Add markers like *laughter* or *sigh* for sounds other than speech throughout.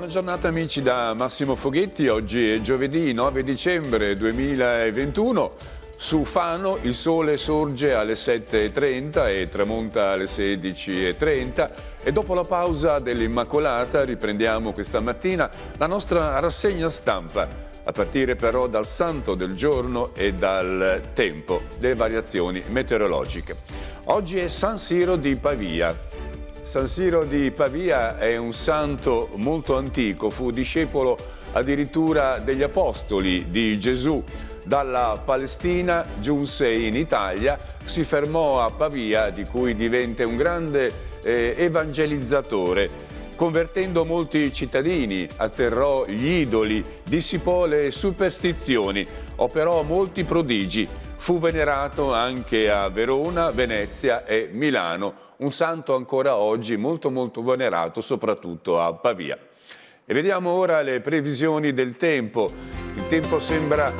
Buona giornata amici da Massimo Foghetti, oggi è giovedì 9 dicembre 2021. Su Fano il sole sorge alle 7.30 e tramonta alle 16.30 e dopo la pausa dell'Immacolata riprendiamo questa mattina la nostra rassegna stampa, a partire però dal santo del giorno e dal tempo, delle variazioni meteorologiche. Oggi è San Siro di Pavia, San Siro di Pavia è un santo molto antico, fu discepolo addirittura degli apostoli di Gesù. Dalla Palestina giunse in Italia, si fermò a Pavia, di cui divenne un grande eh, evangelizzatore. Convertendo molti cittadini, atterrò gli idoli, dissipò le superstizioni, operò molti prodigi Fu venerato anche a Verona, Venezia e Milano, un santo ancora oggi molto molto venerato soprattutto a Pavia. E vediamo ora le previsioni del tempo. Il tempo sembra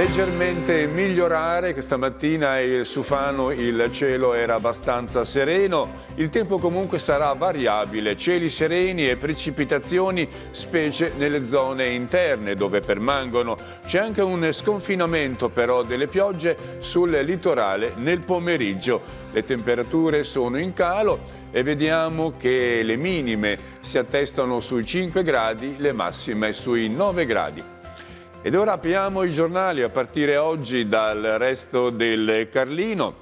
leggermente migliorare. Questa mattina il Sufano il cielo era abbastanza sereno. Il tempo comunque sarà variabile, cieli sereni e precipitazioni specie nelle zone interne dove permangono. C'è anche un sconfinamento però delle piogge sul litorale nel pomeriggio. Le temperature sono in calo e vediamo che le minime si attestano sui 5 gradi, le massime sui 9 gradi. Ed ora apriamo i giornali a partire oggi dal resto del Carlino,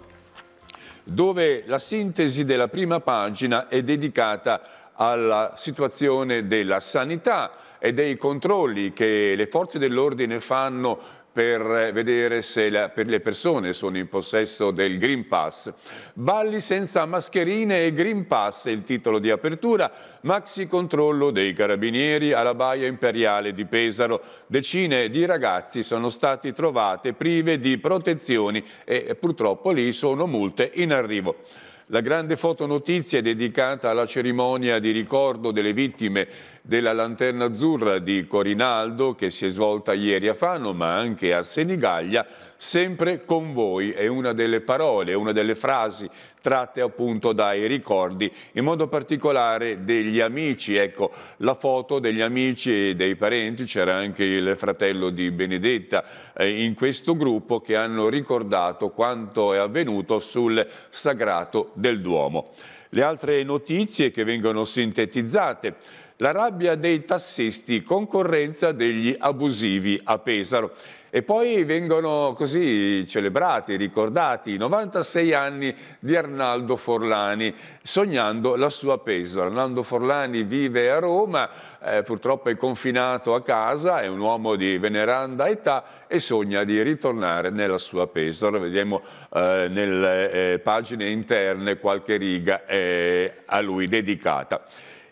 dove la sintesi della prima pagina è dedicata alla situazione della sanità e dei controlli che le forze dell'ordine fanno per vedere se la, per le persone sono in possesso del Green Pass. Balli senza mascherine e Green Pass è il titolo di apertura, maxi controllo dei carabinieri alla Baia Imperiale di Pesaro. Decine di ragazzi sono stati trovate prive di protezioni e purtroppo lì sono multe in arrivo. La grande fotonotizia è dedicata alla cerimonia di ricordo delle vittime della Lanterna Azzurra di Corinaldo che si è svolta ieri a Fano ma anche a Senigallia, sempre con voi è una delle parole, una delle frasi tratte appunto dai ricordi, in modo particolare degli amici, ecco la foto degli amici e dei parenti, c'era anche il fratello di Benedetta eh, in questo gruppo che hanno ricordato quanto è avvenuto sul sagrato del Duomo. Le altre notizie che vengono sintetizzate la rabbia dei tassisti, concorrenza degli abusivi a Pesaro. E poi vengono così celebrati, ricordati i 96 anni di Arnaldo Forlani, sognando la sua Pesaro. Arnaldo Forlani vive a Roma, eh, purtroppo è confinato a casa, è un uomo di veneranda età e sogna di ritornare nella sua Pesaro. Vediamo eh, nelle eh, pagine interne qualche riga eh, a lui dedicata.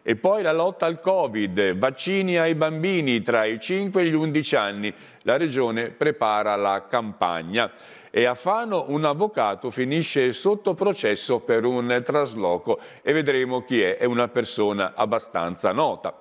E poi la lotta al Covid, vaccini ai bambini tra i 5 e gli 11 anni. La Regione prepara la campagna. E a Fano un avvocato finisce sotto processo per un trasloco e vedremo chi è. È una persona abbastanza nota.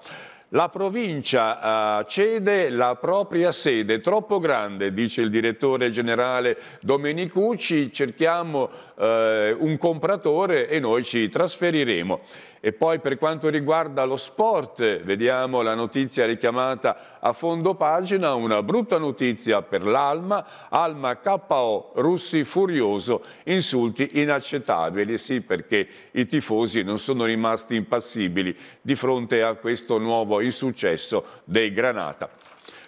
La provincia eh, cede la propria sede, troppo grande, dice il direttore generale Domenicucci, cerchiamo uh, un compratore e noi ci trasferiremo. E poi per quanto riguarda lo sport, vediamo la notizia richiamata a fondo pagina, una brutta notizia per l'Alma, Alma KO, Russi furioso, insulti inaccettabili, sì perché i tifosi non sono rimasti impassibili di fronte a questo nuovo insuccesso dei Granata.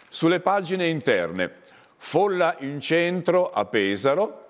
Sulle pagine interne, folla in centro a Pesaro,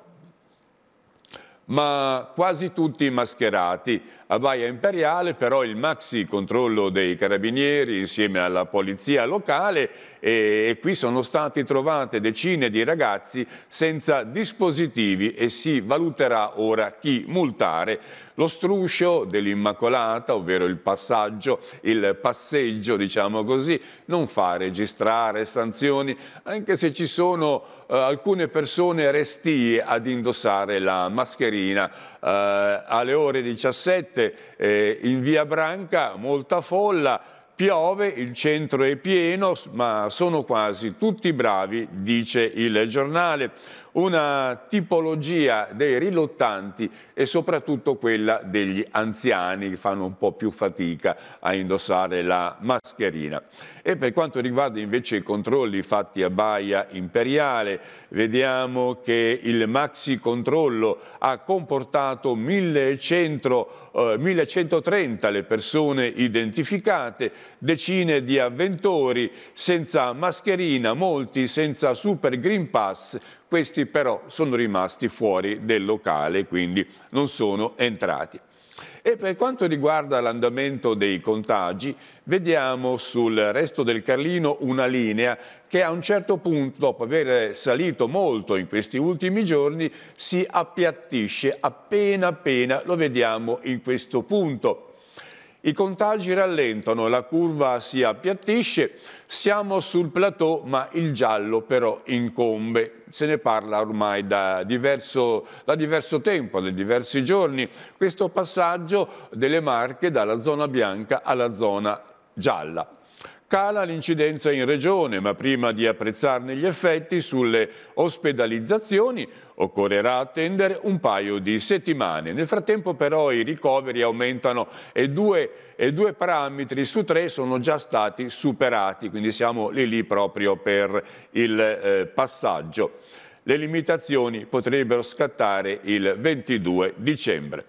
ma quasi tutti mascherati a Baia Imperiale, però il maxi controllo dei carabinieri insieme alla polizia locale e, e qui sono state trovate decine di ragazzi senza dispositivi e si valuterà ora chi multare. Lo struscio dell'Immacolata, ovvero il passaggio, il passeggio, diciamo così, non fa registrare sanzioni, anche se ci sono eh, alcune persone restie ad indossare la mascherina. Eh, alle ore 17 7 eh, in via Branca, molta folla, piove, il centro è pieno, ma sono quasi tutti bravi, dice il giornale una tipologia dei riluttanti e soprattutto quella degli anziani che fanno un po' più fatica a indossare la mascherina. E per quanto riguarda invece i controlli fatti a Baia Imperiale, vediamo che il maxi controllo ha comportato 1100, eh, 1130 le persone identificate, decine di avventori senza mascherina, molti senza Super Green Pass, questi però sono rimasti fuori del locale, quindi non sono entrati. E per quanto riguarda l'andamento dei contagi, vediamo sul resto del Carlino una linea che a un certo punto, dopo aver salito molto in questi ultimi giorni, si appiattisce appena appena, lo vediamo in questo punto. I contagi rallentano, la curva si appiattisce, siamo sul plateau ma il giallo però incombe. Se ne parla ormai da diverso, da diverso tempo, da diversi giorni, questo passaggio delle Marche dalla zona bianca alla zona gialla. Cala l'incidenza in regione, ma prima di apprezzarne gli effetti sulle ospedalizzazioni occorrerà attendere un paio di settimane. Nel frattempo però i ricoveri aumentano e due, e due parametri su tre sono già stati superati, quindi siamo lì lì proprio per il eh, passaggio. Le limitazioni potrebbero scattare il 22 dicembre.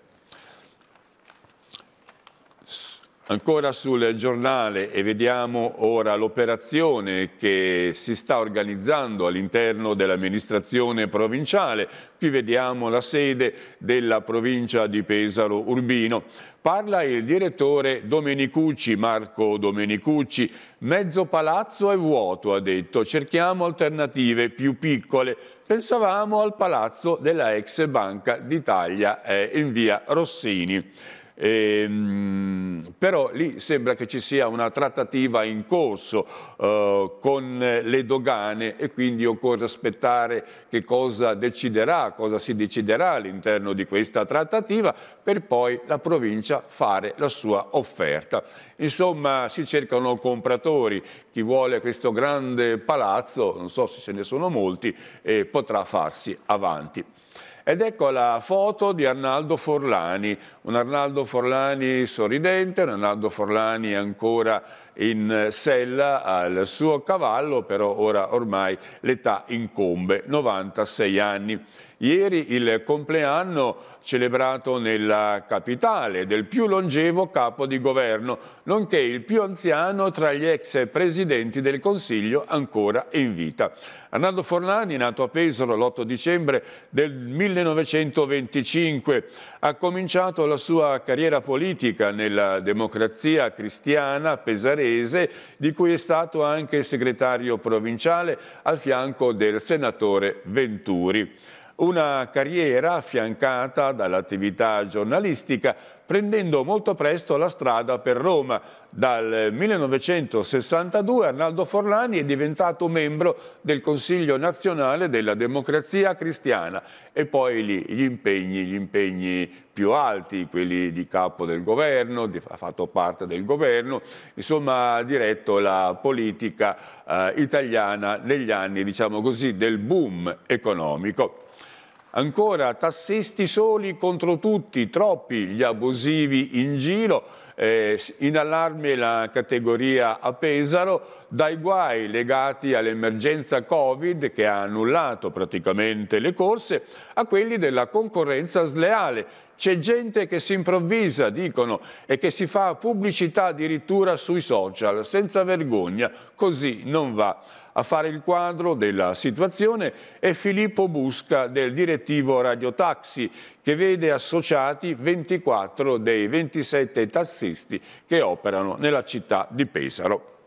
Ancora sul giornale e vediamo ora l'operazione che si sta organizzando all'interno dell'amministrazione provinciale. Qui vediamo la sede della provincia di Pesaro Urbino. Parla il direttore Domenicucci, Marco Domenicucci. Mezzo palazzo è vuoto, ha detto. Cerchiamo alternative più piccole. Pensavamo al palazzo della ex Banca d'Italia eh, in via Rossini. E, ehm, però lì sembra che ci sia una trattativa in corso eh, con le dogane e quindi occorre aspettare che cosa deciderà, cosa si deciderà all'interno di questa trattativa per poi la provincia fare la sua offerta. Insomma si cercano compratori, chi vuole questo grande palazzo, non so se ce ne sono molti, eh, potrà farsi avanti. Ed ecco la foto di Arnaldo Forlani, un Arnaldo Forlani sorridente, un Arnaldo Forlani ancora in sella al suo cavallo, però ora ormai l'età incombe, 96 anni. Ieri il compleanno celebrato nella capitale del più longevo capo di governo, nonché il più anziano tra gli ex presidenti del Consiglio ancora in vita. Arnaldo Fornani, nato a Pesaro l'8 dicembre del 1925, ha cominciato la sua carriera politica nella democrazia cristiana pesarese paese, di cui è stato anche segretario provinciale al fianco del senatore Venturi. Una carriera affiancata dall'attività giornalistica, prendendo molto presto la strada per Roma. Dal 1962 Arnaldo Forlani è diventato membro del Consiglio nazionale della democrazia cristiana e poi lì gli impegni, gli impegni più alti, quelli di capo del governo, di, ha fatto parte del governo, insomma ha diretto la politica eh, italiana negli anni, diciamo così, del boom economico. Ancora, tassisti soli contro tutti, troppi gli abusivi in giro, eh, in allarme la categoria a Pesaro dai guai legati all'emergenza Covid che ha annullato praticamente le corse a quelli della concorrenza sleale. C'è gente che si improvvisa, dicono, e che si fa pubblicità addirittura sui social, senza vergogna, così non va. A fare il quadro della situazione è Filippo Busca del direttivo Radio Taxi che vede associati 24 dei 27 tassisti che operano nella città di Pesaro.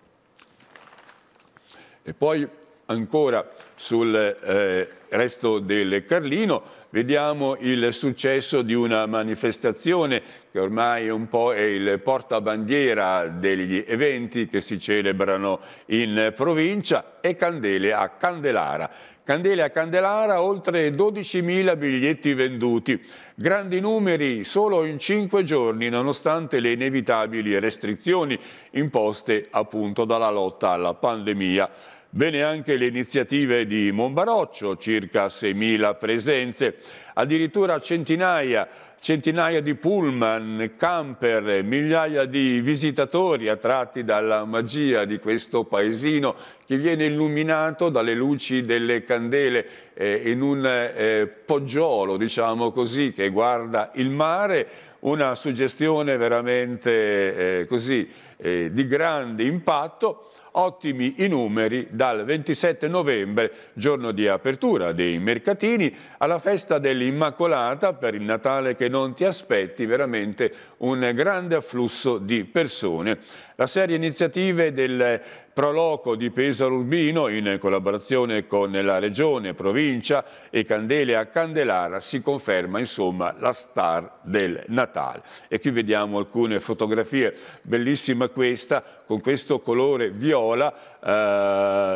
E poi ancora sul eh, resto del Carlino Vediamo il successo di una manifestazione che ormai un po' è il portabandiera degli eventi che si celebrano in provincia e Candele a Candelara. Candele a Candelara oltre 12.000 biglietti venduti. Grandi numeri solo in cinque giorni nonostante le inevitabili restrizioni imposte appunto dalla lotta alla pandemia. Bene anche le iniziative di Monbaroccio, circa 6.000 presenze, addirittura centinaia, centinaia di pullman, camper, migliaia di visitatori attratti dalla magia di questo paesino che viene illuminato dalle luci delle candele eh, in un eh, poggiolo, diciamo così, che guarda il mare, una suggestione veramente eh, così, eh, di grande impatto Ottimi i numeri dal 27 novembre, giorno di apertura dei mercatini, alla festa dell'Immacolata per il Natale che non ti aspetti, veramente un grande afflusso di persone. La serie iniziative del Proloco di Pesaro Urbino, in collaborazione con la Regione, Provincia e Candele a Candelara, si conferma insomma la star del Natale. E qui vediamo alcune fotografie, bellissima questa, con questo colore viola,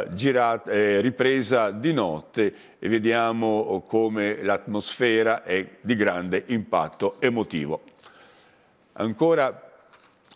eh, girata, eh, ripresa di notte e vediamo come l'atmosfera è di grande impatto emotivo. Ancora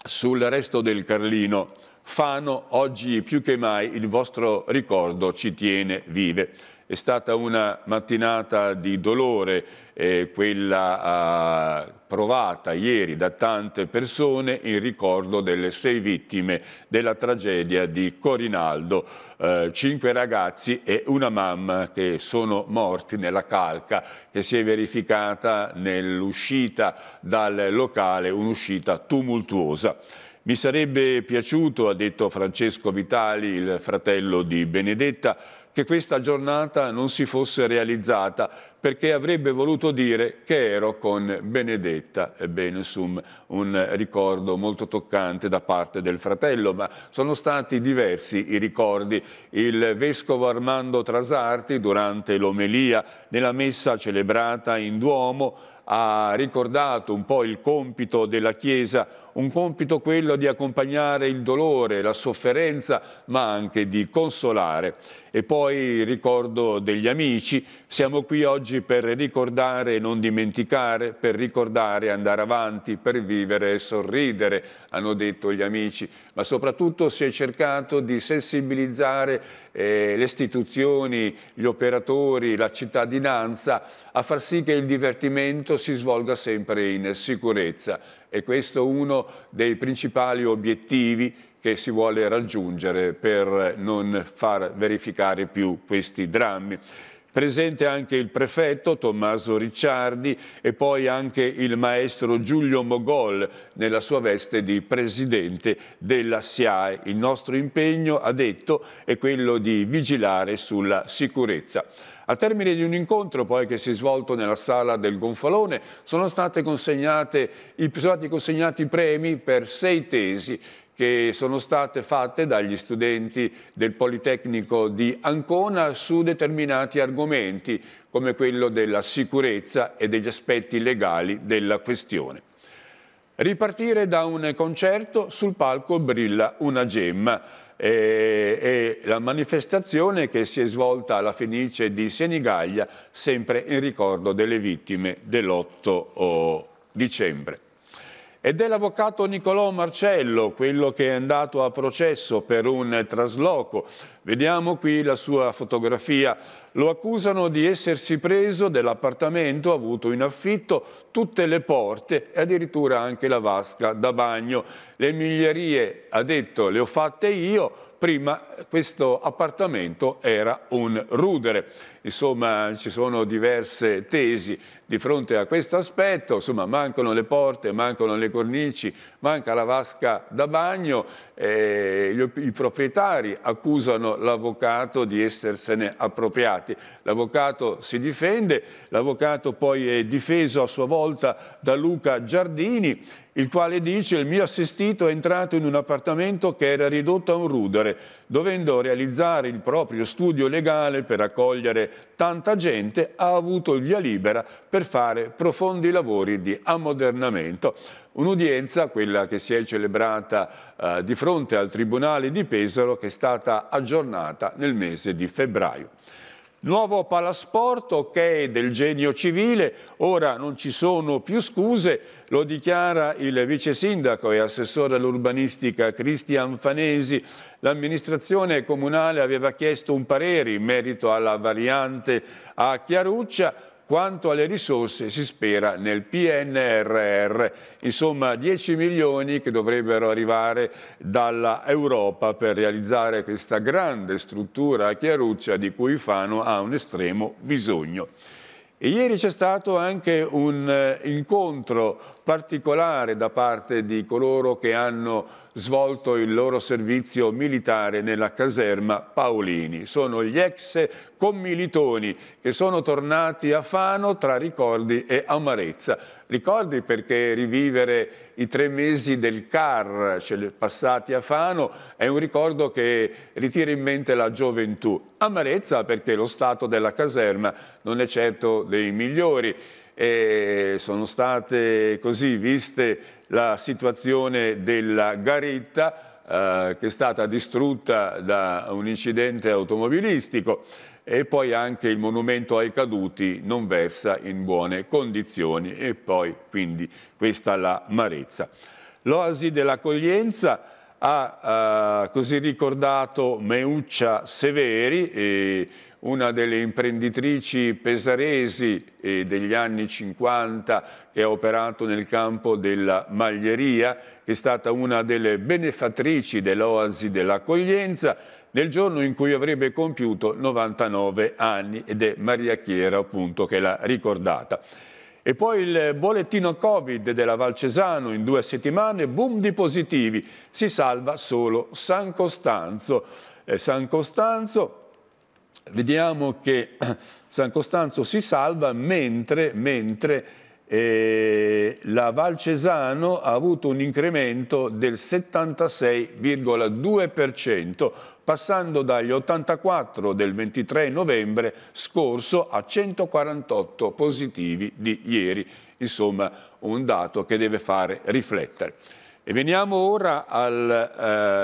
sul resto del Carlino. Fano oggi più che mai il vostro ricordo ci tiene vive. È stata una mattinata di dolore, eh, quella eh, provata ieri da tante persone in ricordo delle sei vittime della tragedia di Corinaldo, eh, cinque ragazzi e una mamma che sono morti nella calca che si è verificata nell'uscita dal locale, un'uscita tumultuosa. Mi sarebbe piaciuto, ha detto Francesco Vitali, il fratello di Benedetta, che questa giornata non si fosse realizzata perché avrebbe voluto dire che ero con Benedetta Benesum, un ricordo molto toccante da parte del fratello, ma sono stati diversi i ricordi. Il vescovo Armando Trasarti, durante l'omelia nella messa celebrata in Duomo, ha ricordato un po' il compito della Chiesa un compito quello di accompagnare il dolore, la sofferenza, ma anche di consolare. E poi ricordo degli amici, siamo qui oggi per ricordare e non dimenticare, per ricordare, e andare avanti, per vivere e sorridere, hanno detto gli amici, ma soprattutto si è cercato di sensibilizzare eh, le istituzioni, gli operatori, la cittadinanza a far sì che il divertimento si svolga sempre in sicurezza è questo uno dei principali obiettivi che si vuole raggiungere per non far verificare più questi drammi. Presente anche il prefetto Tommaso Ricciardi e poi anche il maestro Giulio Mogol nella sua veste di presidente della SIAE. Il nostro impegno, ha detto, è quello di vigilare sulla sicurezza. A termine di un incontro poi che si è svolto nella sala del Gonfalone sono, sono stati consegnati i premi per sei tesi che sono state fatte dagli studenti del Politecnico di Ancona su determinati argomenti come quello della sicurezza e degli aspetti legali della questione. Ripartire da un concerto, sul palco brilla una gemma. E, e la manifestazione che si è svolta alla Fenice di Senigallia sempre in ricordo delle vittime dell'8 dicembre. Ed è l'avvocato Nicolò Marcello, quello che è andato a processo per un trasloco Vediamo qui la sua fotografia. Lo accusano di essersi preso dell'appartamento avuto in affitto tutte le porte e addirittura anche la vasca da bagno. Le miglierie, ha detto, le ho fatte io, prima questo appartamento era un rudere. Insomma, ci sono diverse tesi di fronte a questo aspetto, insomma, mancano le porte, mancano le cornici, manca la vasca da bagno eh, gli, i proprietari accusano l'avvocato di essersene appropriati. L'avvocato si difende, l'avvocato poi è difeso a sua volta da Luca Giardini il quale dice il mio assistito è entrato in un appartamento che era ridotto a un rudere, dovendo realizzare il proprio studio legale per accogliere tanta gente, ha avuto il via libera per fare profondi lavori di ammodernamento. Un'udienza, quella che si è celebrata eh, di fronte al Tribunale di Pesaro, che è stata aggiornata nel mese di febbraio. Nuovo palasporto, ok, del genio civile, ora non ci sono più scuse, lo dichiara il vice sindaco e assessore all'urbanistica Cristian Fanesi. L'amministrazione comunale aveva chiesto un parere in merito alla variante a Chiaruccia, quanto alle risorse si spera nel PNRR, insomma 10 milioni che dovrebbero arrivare dall'Europa per realizzare questa grande struttura a Chiaruccia di cui Fano ha un estremo bisogno. E ieri c'è stato anche un eh, incontro particolare da parte di coloro che hanno svolto il loro servizio militare nella caserma Paolini. Sono gli ex commilitoni che sono tornati a Fano tra ricordi e amarezza. Ricordi perché rivivere i tre mesi del CAR cioè passati a Fano è un ricordo che ritira in mente la gioventù. Amarezza perché lo stato della caserma non è certo dei migliori e sono state così viste la situazione della garitta eh, che è stata distrutta da un incidente automobilistico e poi anche il monumento ai caduti non versa in buone condizioni e poi quindi questa l'amarezza. L'oasi dell'accoglienza ha eh, così ricordato Meuccia Severi, eh, una delle imprenditrici pesaresi eh, degli anni 50 che ha operato nel campo della maglieria, che è stata una delle benefattrici dell'Oasi dell'accoglienza, nel giorno in cui avrebbe compiuto 99 anni ed è Maria Chiera appunto che l'ha ricordata. E poi il bollettino Covid della Valcesano in due settimane, boom di positivi, si salva solo San Costanzo. Eh, San Costanzo vediamo che *clears throat* San Costanzo si salva mentre, mentre eh, la Valcesano ha avuto un incremento del 76,2%, passando dagli 84 del 23 novembre scorso a 148 positivi di ieri. Insomma, un dato che deve fare riflettere. E veniamo ora al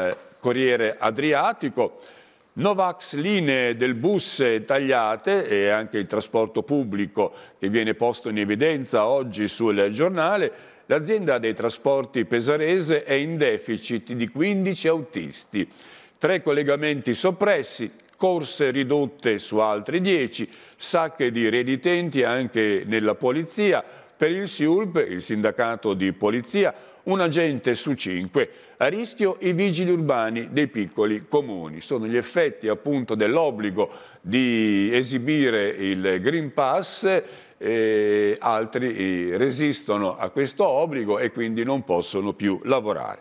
eh, Corriere Adriatico Novax linee del bus tagliate e anche il trasporto pubblico che viene posto in evidenza oggi sul giornale, l'azienda dei trasporti pesarese è in deficit di 15 autisti, tre collegamenti soppressi, corse ridotte su altri 10, sacche di reditenti anche nella polizia, per il SIULP, il sindacato di polizia, un agente su cinque. A rischio i vigili urbani dei piccoli comuni. Sono gli effetti appunto dell'obbligo di esibire il Green Pass e altri eh, resistono a questo obbligo e quindi non possono più lavorare.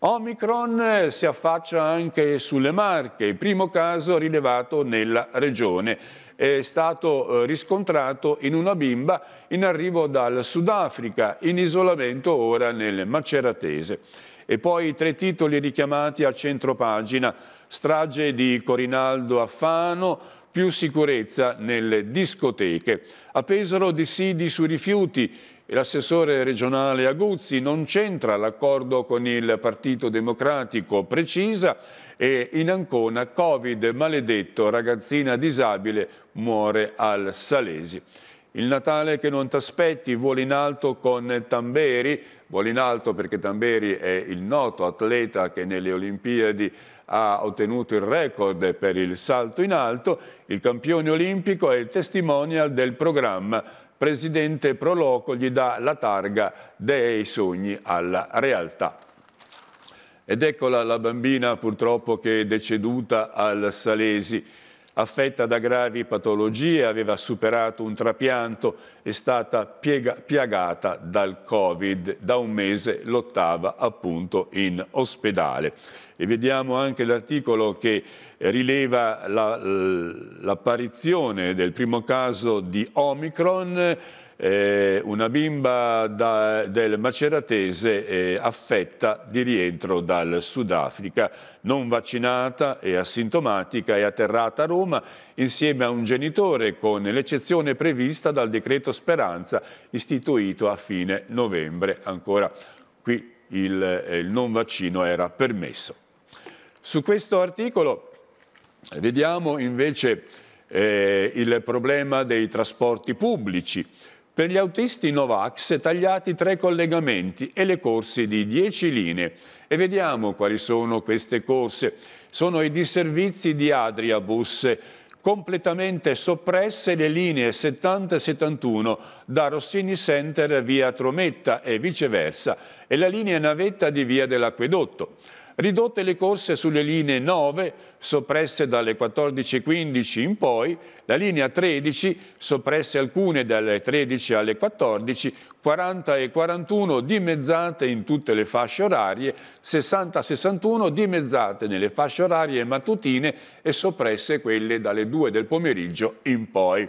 Omicron si affaccia anche sulle Marche, primo caso rilevato nella regione è stato eh, riscontrato in una bimba in arrivo dal Sudafrica, in isolamento ora nel Maceratese. E poi tre titoli richiamati a centropagina, strage di Corinaldo Affano, più sicurezza nelle discoteche. A Pesaro dissidi sui rifiuti, L'assessore regionale Aguzzi non c'entra l'accordo con il Partito Democratico, precisa, e in Ancona Covid maledetto, ragazzina disabile, muore al Salesi. Il Natale che non t'aspetti vuole in alto con Tamberi, vuole in alto perché Tamberi è il noto atleta che nelle Olimpiadi ha ottenuto il record per il salto in alto, il campione olimpico è il testimonial del programma presidente Proloco gli dà la targa dei sogni alla realtà. Ed eccola la bambina purtroppo che è deceduta al Salesi affetta da gravi patologie, aveva superato un trapianto, è stata piega, piagata dal Covid, da un mese lottava appunto in ospedale. E vediamo anche l'articolo che rileva l'apparizione del primo caso di Omicron, eh, una bimba da, del Maceratese eh, affetta di rientro dal Sudafrica, non vaccinata e asintomatica, è atterrata a Roma insieme a un genitore con l'eccezione prevista dal decreto Speranza istituito a fine novembre. Ancora qui il, eh, il non vaccino era permesso. Su questo articolo vediamo invece eh, il problema dei trasporti pubblici. Per gli autisti Novax tagliati tre collegamenti e le corse di 10 linee. E vediamo quali sono queste corse. Sono i disservizi di Adriabus, completamente soppresse le linee 70 e 71 da Rossini Center via Trometta e viceversa e la linea navetta di via dell'Acquedotto ridotte le corse sulle linee 9, soppresse dalle 14.15 in poi, la linea 13, soppresse alcune dalle 13 alle 14, 40 e 41 dimezzate in tutte le fasce orarie, 60-61 dimezzate nelle fasce orarie mattutine e soppresse quelle dalle 2 del pomeriggio in poi.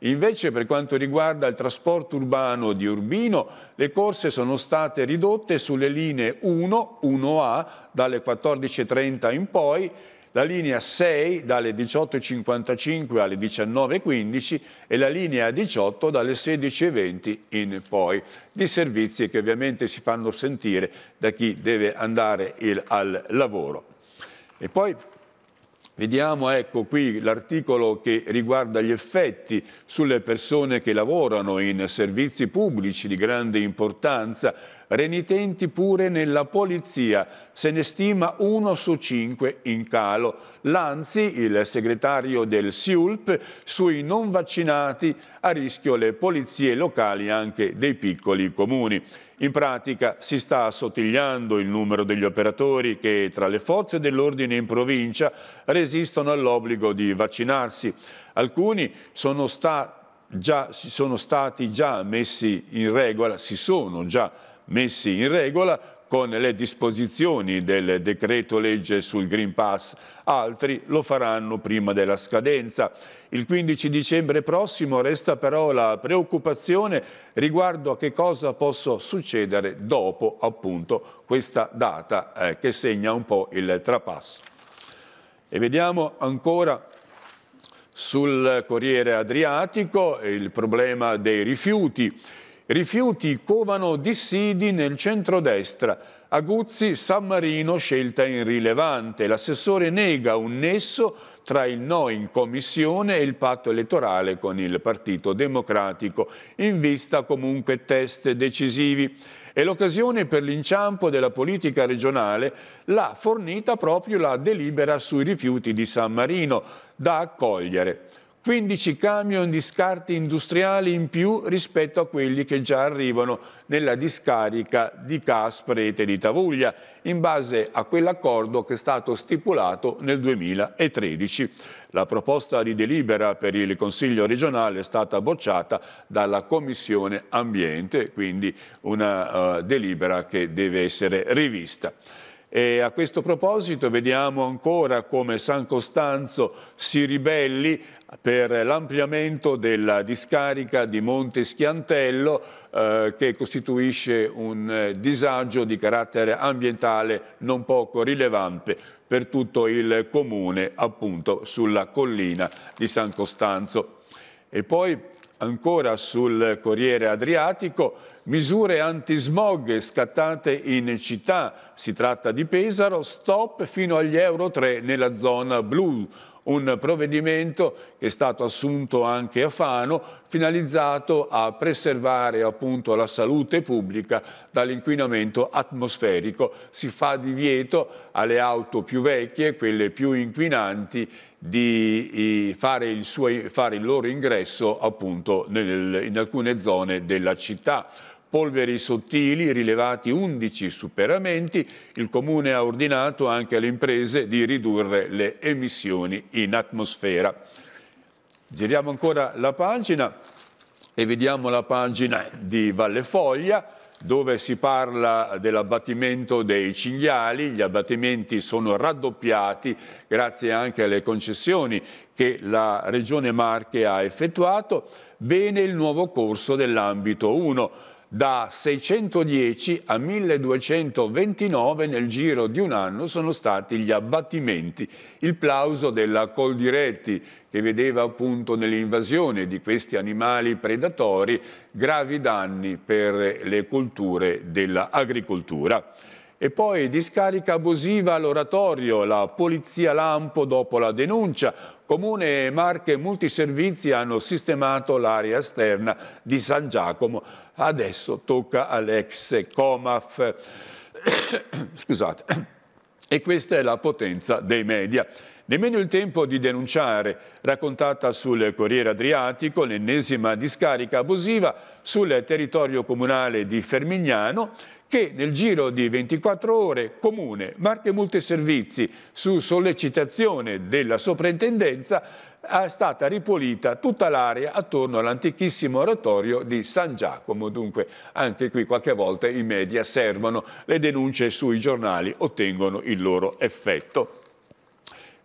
Invece per quanto riguarda il trasporto urbano di Urbino, le corse sono state ridotte sulle linee 1, 1A dalle 14.30 in poi, la linea 6 dalle 18.55 alle 19.15 e la linea 18 dalle 16.20 in poi, di servizi che ovviamente si fanno sentire da chi deve andare il, al lavoro. E poi Vediamo ecco qui l'articolo che riguarda gli effetti sulle persone che lavorano in servizi pubblici di grande importanza, renitenti pure nella polizia, se ne stima uno su cinque in calo. L'Anzi, il segretario del SIULP, sui non vaccinati a rischio le polizie locali anche dei piccoli comuni. In pratica si sta assottigliando il numero degli operatori che tra le forze dell'ordine in provincia resistono all'obbligo di vaccinarsi. Alcuni sono, sta, già, sono stati già messi in regola, si sono già messi in regola con le disposizioni del decreto legge sul Green Pass, altri lo faranno prima della scadenza. Il 15 dicembre prossimo resta però la preoccupazione riguardo a che cosa possa succedere dopo appunto questa data eh, che segna un po' il trapasso. E vediamo ancora sul Corriere Adriatico il problema dei rifiuti. Rifiuti covano dissidi nel centrodestra. Aguzzi, San Marino, scelta irrilevante. L'assessore nega un nesso tra il no in commissione e il patto elettorale con il Partito Democratico, in vista comunque test decisivi. E l'occasione per l'inciampo della politica regionale l'ha fornita proprio la delibera sui rifiuti di San Marino, da accogliere. 15 camion di scarti industriali in più rispetto a quelli che già arrivano nella discarica di Casprete di Tavuglia, in base a quell'accordo che è stato stipulato nel 2013. La proposta di delibera per il Consiglio regionale è stata bocciata dalla Commissione Ambiente, quindi una uh, delibera che deve essere rivista. E a questo proposito vediamo ancora come San Costanzo si ribelli per l'ampliamento della discarica di Monte Schiantello eh, che costituisce un eh, disagio di carattere ambientale non poco rilevante per tutto il comune appunto sulla collina di San Costanzo. E poi Ancora sul Corriere Adriatico, misure antismog scattate in città, si tratta di Pesaro, stop fino agli Euro 3 nella zona blu, un provvedimento che è stato assunto anche a Fano, finalizzato a preservare appunto la salute pubblica dall'inquinamento atmosferico. Si fa divieto alle auto più vecchie, quelle più inquinanti, di fare il, suo, fare il loro ingresso appunto nel, in alcune zone della città polveri sottili rilevati 11 superamenti, il Comune ha ordinato anche alle imprese di ridurre le emissioni in atmosfera. Giriamo ancora la pagina e vediamo la pagina di Valle Foglia dove si parla dell'abbattimento dei cinghiali, gli abbattimenti sono raddoppiati grazie anche alle concessioni che la Regione Marche ha effettuato, bene il nuovo corso dell'ambito 1 da 610 a 1229 nel giro di un anno sono stati gli abbattimenti. Il plauso della Coldiretti che vedeva appunto nell'invasione di questi animali predatori gravi danni per le colture dell'agricoltura. E poi discarica abusiva all'oratorio, la polizia lampo dopo la denuncia. Comune e Marche Multiservizi hanno sistemato l'area esterna di San Giacomo. Adesso tocca all'ex Comaf. *coughs* Scusate. *coughs* E questa è la potenza dei media. Nemmeno il tempo di denunciare, raccontata sul Corriere Adriatico, l'ennesima discarica abusiva sul territorio comunale di Fermignano che nel giro di 24 ore Comune, Marche Multiservizi, su sollecitazione della soprintendenza, è stata ripulita tutta l'area attorno all'antichissimo oratorio di San Giacomo. Dunque anche qui qualche volta i media servono, le denunce sui giornali ottengono il loro effetto.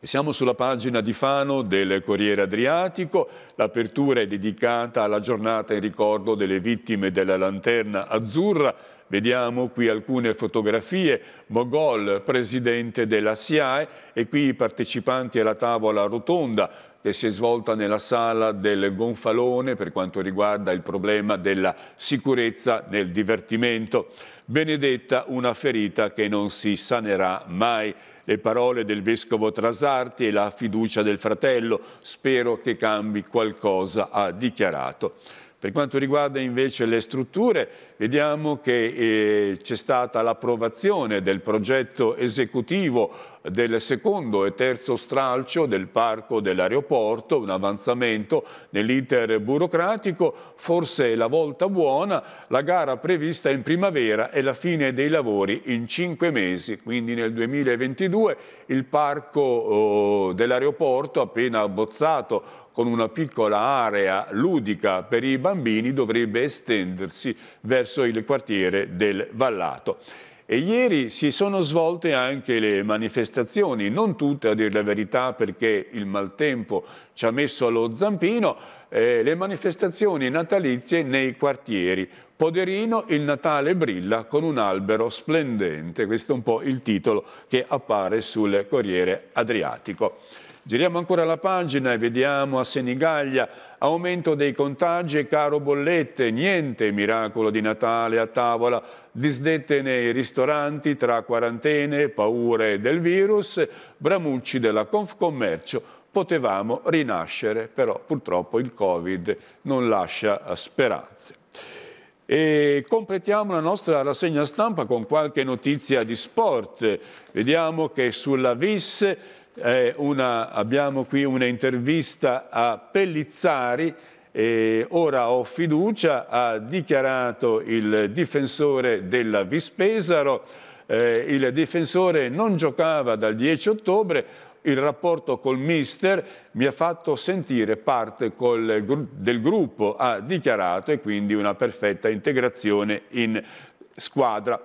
Siamo sulla pagina di Fano del Corriere Adriatico, l'apertura è dedicata alla giornata in ricordo delle vittime della Lanterna Azzurra, Vediamo qui alcune fotografie, Mogol, presidente della SIAE, e qui i partecipanti alla tavola rotonda che si è svolta nella sala del Gonfalone per quanto riguarda il problema della sicurezza nel divertimento. Benedetta una ferita che non si sanerà mai. Le parole del vescovo Trasarti e la fiducia del fratello, spero che cambi qualcosa, ha dichiarato. Per quanto riguarda invece le strutture, Vediamo che eh, c'è stata l'approvazione del progetto esecutivo del secondo e terzo stralcio del parco dell'aeroporto, un avanzamento nell'iter burocratico, forse la volta buona, la gara prevista in primavera e la fine dei lavori in cinque mesi, quindi nel 2022 il parco oh, dell'aeroporto appena abbozzato con una piccola area ludica per i bambini dovrebbe estendersi verso verso il quartiere del Vallato. E ieri si sono svolte anche le manifestazioni, non tutte a dire la verità perché il maltempo ci ha messo allo zampino, eh, le manifestazioni natalizie nei quartieri. Poderino, il Natale brilla con un albero splendente, questo è un po' il titolo che appare sul Corriere Adriatico. Giriamo ancora la pagina e vediamo a Senigallia aumento dei contagi e caro bollette, niente miracolo di Natale a tavola, disdette nei ristoranti tra quarantene, paure del virus, bramucci della Confcommercio, potevamo rinascere, però purtroppo il Covid non lascia speranze. E completiamo la nostra rassegna stampa con qualche notizia di sport. Vediamo che sulla VIS una, abbiamo qui un'intervista a Pellizzari, e ora ho fiducia, ha dichiarato il difensore della Vispesaro, eh, il difensore non giocava dal 10 ottobre, il rapporto col mister mi ha fatto sentire parte col, del gruppo, ha dichiarato, e quindi una perfetta integrazione in squadra.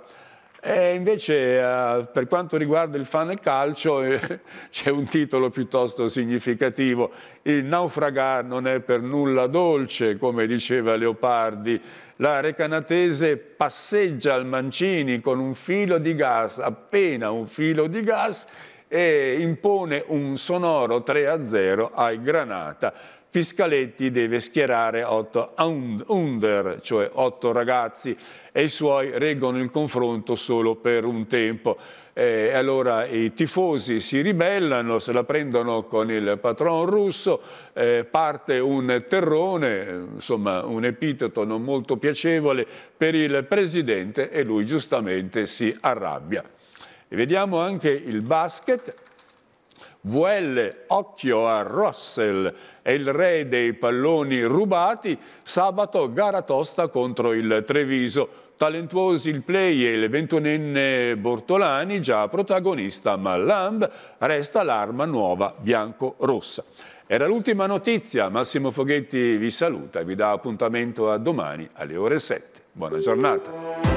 E invece eh, per quanto riguarda il fan e calcio *laughs* eh, c'è un titolo piuttosto significativo, il naufragar non è per nulla dolce, come diceva Leopardi, la recanatese passeggia al Mancini con un filo di gas, appena un filo di gas, e impone un sonoro 3-0 ai Granata. Fiscaletti deve schierare otto under, cioè otto ragazzi, e i suoi reggono il confronto solo per un tempo. Eh, e allora i tifosi si ribellano, se la prendono con il patron russo, eh, parte un terrone, insomma un epiteto non molto piacevole per il presidente e lui giustamente si arrabbia. E vediamo anche il basket VL, occhio a Russell, è il re dei palloni rubati, sabato gara tosta contro il Treviso. Talentuosi il play e il ventunenne Bortolani, già protagonista, ma Lamb resta l'arma nuova bianco-rossa. Era l'ultima notizia, Massimo Foghetti vi saluta e vi dà appuntamento a domani alle ore 7. Buona giornata.